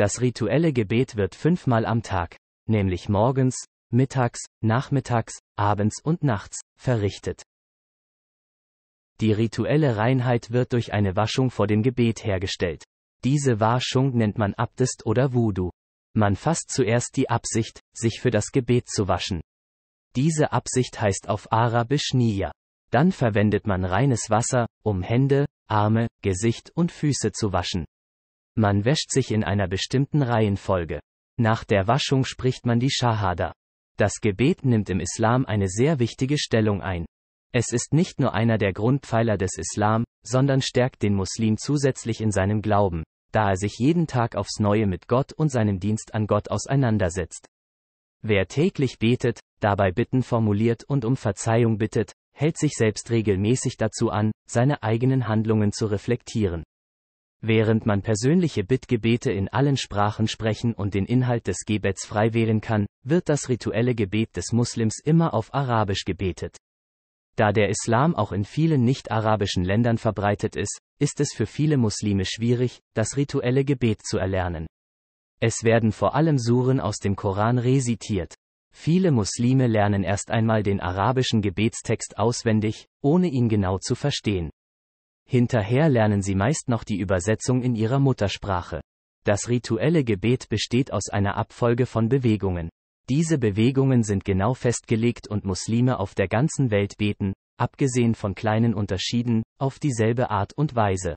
Das rituelle Gebet wird fünfmal am Tag, nämlich morgens, mittags, nachmittags, abends und nachts, verrichtet. Die rituelle Reinheit wird durch eine Waschung vor dem Gebet hergestellt. Diese Waschung nennt man Abdest oder Voodoo. Man fasst zuerst die Absicht, sich für das Gebet zu waschen. Diese Absicht heißt auf Arabisch Nia. Dann verwendet man reines Wasser, um Hände, Arme, Gesicht und Füße zu waschen. Man wäscht sich in einer bestimmten Reihenfolge. Nach der Waschung spricht man die Schahada. Das Gebet nimmt im Islam eine sehr wichtige Stellung ein. Es ist nicht nur einer der Grundpfeiler des Islam, sondern stärkt den Muslim zusätzlich in seinem Glauben, da er sich jeden Tag aufs Neue mit Gott und seinem Dienst an Gott auseinandersetzt. Wer täglich betet, dabei Bitten formuliert und um Verzeihung bittet, hält sich selbst regelmäßig dazu an, seine eigenen Handlungen zu reflektieren. Während man persönliche Bittgebete in allen Sprachen sprechen und den Inhalt des Gebets frei wählen kann, wird das rituelle Gebet des Muslims immer auf Arabisch gebetet. Da der Islam auch in vielen nicht-arabischen Ländern verbreitet ist, ist es für viele Muslime schwierig, das rituelle Gebet zu erlernen. Es werden vor allem Suren aus dem Koran resitiert. Viele Muslime lernen erst einmal den arabischen Gebetstext auswendig, ohne ihn genau zu verstehen. Hinterher lernen sie meist noch die Übersetzung in ihrer Muttersprache. Das rituelle Gebet besteht aus einer Abfolge von Bewegungen. Diese Bewegungen sind genau festgelegt und Muslime auf der ganzen Welt beten, abgesehen von kleinen Unterschieden, auf dieselbe Art und Weise.